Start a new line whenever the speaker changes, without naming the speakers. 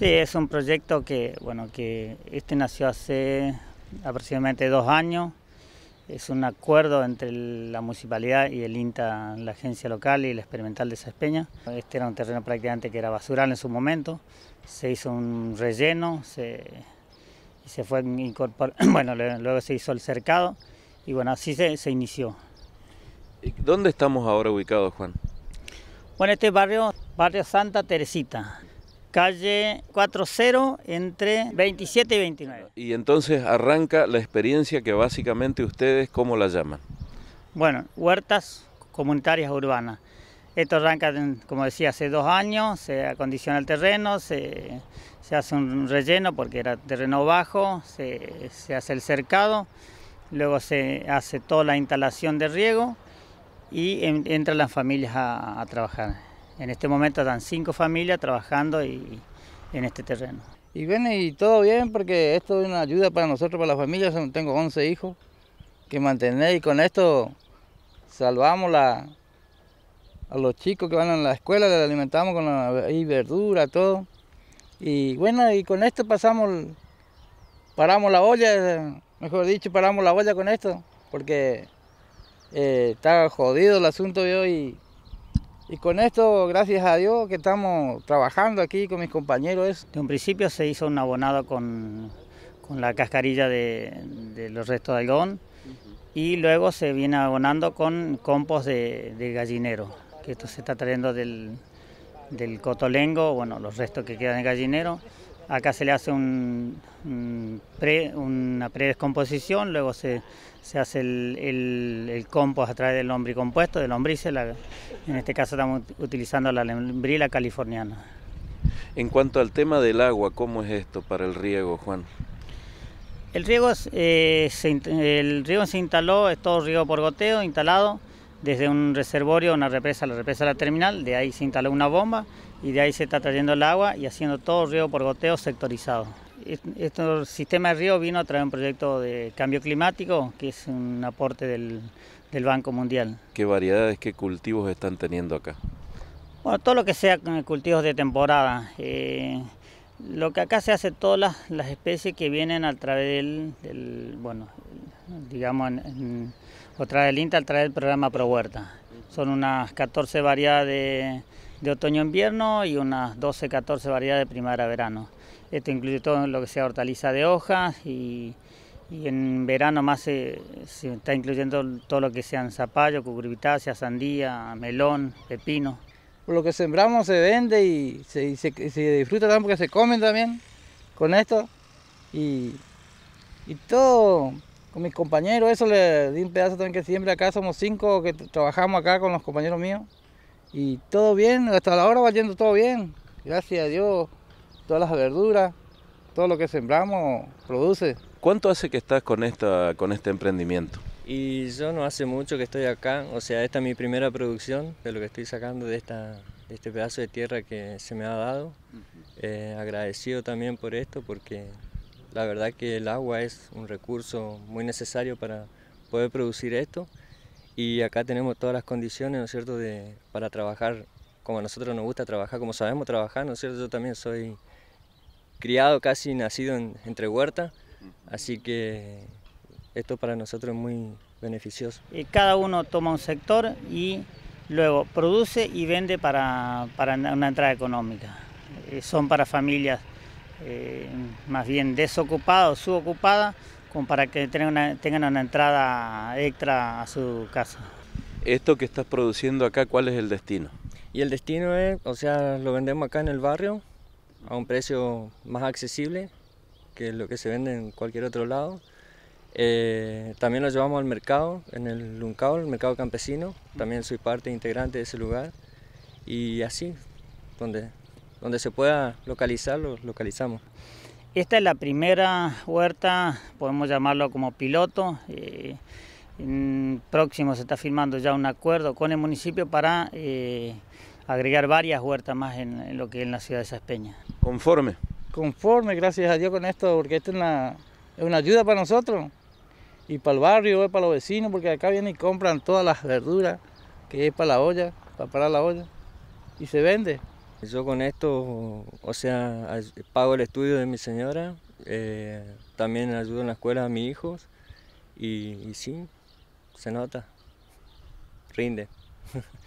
Sí, es un proyecto que, bueno, que este nació hace aproximadamente dos años. Es un acuerdo entre la municipalidad y el INTA, la agencia local y el experimental de Saspeña. Este era un terreno prácticamente que era basural en su momento. Se hizo un relleno, se, fue bueno, luego se hizo el cercado y bueno, así se, inició.
¿Dónde estamos ahora ubicados, Juan?
Bueno, este barrio, barrio Santa Teresita calle 40 entre 27 y 29.
Y entonces arranca la experiencia que básicamente ustedes, ¿cómo la llaman?
Bueno, huertas comunitarias urbanas. Esto arranca, como decía, hace dos años, se acondiciona el terreno, se, hace un relleno porque era terreno bajo, se, hace el cercado, luego se hace toda la instalación de riego y entran las familias a trabajar. En este momento están cinco familias trabajando en este terreno. Y bueno, y todo bien porque esto es una ayuda para nosotros, para la familia.
tengo 11 hijos que mantener y con esto salvamos a los chicos que van a la escuela, les alimentamos con la, y verdura, todo. Y bueno, y con esto pasamos, paramos la olla, mejor dicho, paramos la olla con esto, porque eh, está jodido el asunto yo
y y con esto, gracias a Dios que estamos trabajando aquí con mis compañeros. De un principio se hizo un abonado con, la cascarilla de, los restos de algodón y luego se viene abonando con compost de, gallinero, que esto se está trayendo del, del cotolengo, bueno, los restos que quedan de gallinero. Acá se le hace un, pre, una luego se, hace el, compost a través del lombricompuesto, del lombrice. La, en este caso estamos utilizando la lembrila californiana.
En cuanto al tema del agua, ¿cómo es esto para el riego, Juan?
El riego, eh, el riego se instaló, es todo riego por goteo, instalado desde un reservorio, una represa, la represa de la terminal, de ahí se instaló una bomba y de ahí se está trayendo el agua y haciendo todo río por goteo sectorizado. Este sistema de río vino a través de un proyecto de cambio climático, que es un aporte del, Banco Mundial.
¿Qué variedades, qué cultivos están teniendo acá?
Bueno, todo lo que sea eh, cultivos de temporada. Eh, lo que acá se hace todas las, especies que vienen a través del, bueno, digamos, en, del INTA, a través del programa Pro Huerta. Son unas 14 variedades de, otoño-invierno y unas 12, 14 variedades de primavera-verano. Esto incluye todo lo que sea hortaliza de hojas y, en verano más se, está incluyendo todo lo que sean zapallo, cucurbitácea, sandía, melón, pepino lo que sembramos se vende y se, se disfruta también
porque se comen también con esto. Y, y todo con mis compañeros, eso le di un pedazo también que siempre acá somos cinco que trabajamos acá con los compañeros míos. Y todo bien, hasta la hora va yendo todo bien. Gracias a Dios, todas las verduras, todo lo que sembramos
produce. ¿Cuánto hace que estás con, esta, con este emprendimiento?
Y yo no hace mucho que estoy acá, o sea, esta es mi primera producción de lo que estoy sacando de, esta, este pedazo de tierra que se me ha dado. Eh, agradecido también por esto porque la verdad que el agua es un recurso muy necesario para poder producir esto y acá tenemos todas las condiciones, ¿no es cierto?, de, para trabajar como a nosotros nos gusta trabajar, como sabemos trabajar, ¿no es cierto? Yo también soy criado, casi nacido entre huertas, así que
esto para nosotros es muy beneficioso. Cada uno toma un sector y luego produce y vende para, una entrada económica. Eh, son para familias eh, más bien desocupadas o subocupadas, como para que tengan una, tengan una entrada extra a su casa.
Esto que estás produciendo acá, ¿cuál es el destino?
Y el destino es, o sea, lo vendemos acá en el barrio
a
un precio más accesible que lo que se vende en cualquier otro lado. Eh, también los llevamos al mercado, en el Luncao, el mercado campesino. También soy parte
integrante de ese lugar. Y así, donde, donde se pueda localizar, lo localizamos. Esta es la primera huerta, podemos llamarlo como piloto. Eh, próximo se está firmando ya un acuerdo con el municipio para eh, agregar varias huertas más en, lo que es la ciudad de Saspeña. ¿Conforme? Conforme, gracias a Dios con esto, porque esto una, es una ayuda para nosotros
y para el barrio, eh, para los vecinos, porque acá vienen y compran todas las verduras que es para la
olla, para parar la olla, y se vende. Yo con esto, o sea, pago el estudio de mi señora, eh, también ayudo en la escuela a mis hijos, y sí, se nota, rinde.